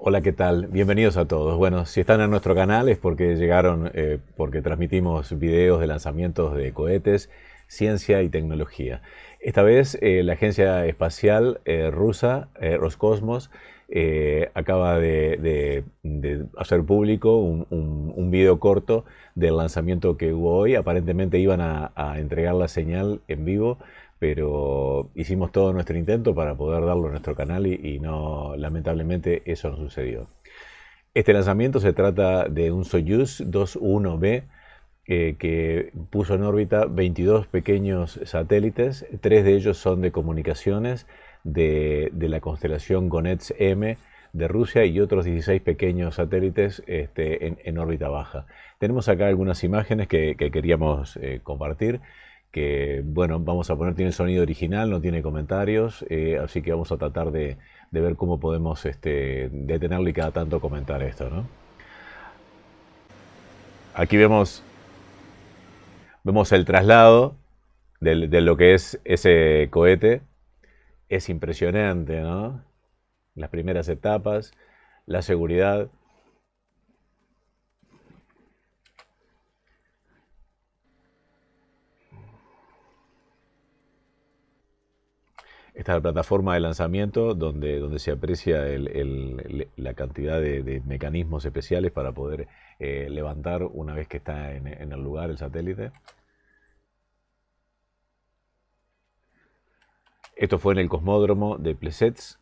Hola, ¿qué tal? Bienvenidos a todos. Bueno, si están en nuestro canal es porque llegaron, eh, porque transmitimos videos de lanzamientos de cohetes ciencia y tecnología. Esta vez eh, la agencia espacial eh, rusa, eh, Roscosmos, acaba de, hacer público un, un, video corto del lanzamiento que hubo hoy. Aparentemente iban a, entregar la señal en vivo, pero hicimos todo nuestro intento para poder darlo en nuestro canal y, y no, lamentablemente eso no sucedió. Este lanzamiento se trata de un Soyuz 21B eh, que puso en órbita 22 pequeños satélites, tres de ellos son de comunicaciones de, la constelación Gonets M de Rusia y otros 16 pequeños satélites este, en, órbita baja. Tenemos acá algunas imágenes que, queríamos eh, compartir, que bueno, vamos a poner, tiene sonido original, no tiene comentarios, eh, así que vamos a tratar de, ver cómo podemos este, detenerlo y cada tanto comentar esto. ¿no? Aquí vemos Vemos el traslado de, lo que es ese cohete. Es impresionante, ¿no? Las primeras etapas, la seguridad, Esta es la plataforma de lanzamiento donde, donde se aprecia la cantidad de, mecanismos especiales para poder eh, levantar una vez que está en, el lugar el satélite. Esto fue en el cosmódromo de Plesets.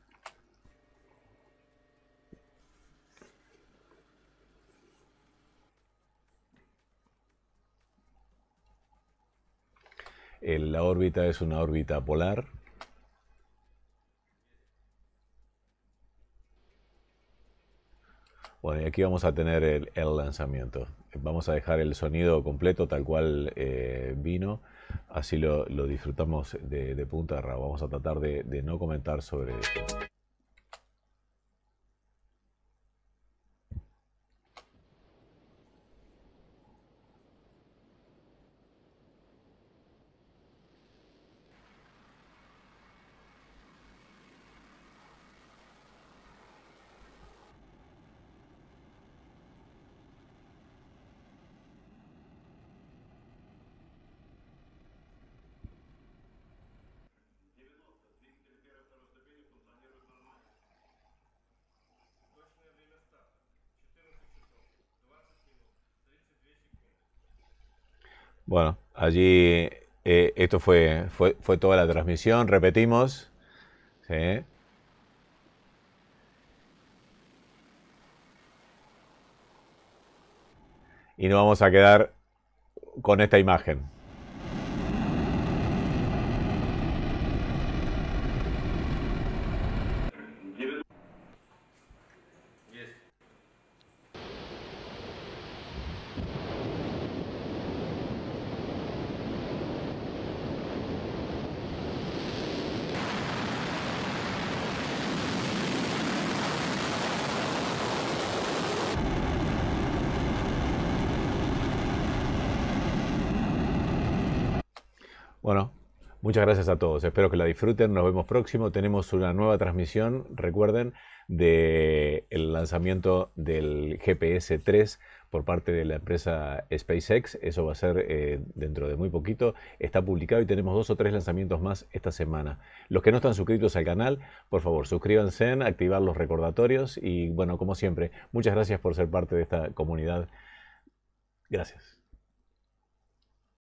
la órbita es una órbita polar, Bueno, y aquí vamos a tener el, lanzamiento. Vamos a dejar el sonido completo tal cual eh, vino, así lo, disfrutamos de, punta a rabo. Vamos a tratar de, de no comentar sobre... Bueno, allí eh, esto fue, fue, fue, toda la transmisión, repetimos. Y nos vamos a quedar con esta imagen. Bueno, muchas gracias a todos. Espero que la disfruten. Nos vemos próximo. Tenemos una nueva transmisión, recuerden, del lanzamiento del GPS 3 por parte de la empresa SpaceX. Eso va a ser eh, dentro de muy poquito. Está publicado y tenemos dos o tres lanzamientos más esta semana. Los que no están suscritos al canal, por favor, suscríbanse, activar los recordatorios y bueno, como siempre, muchas gracias por ser parte de esta comunidad. Gracias.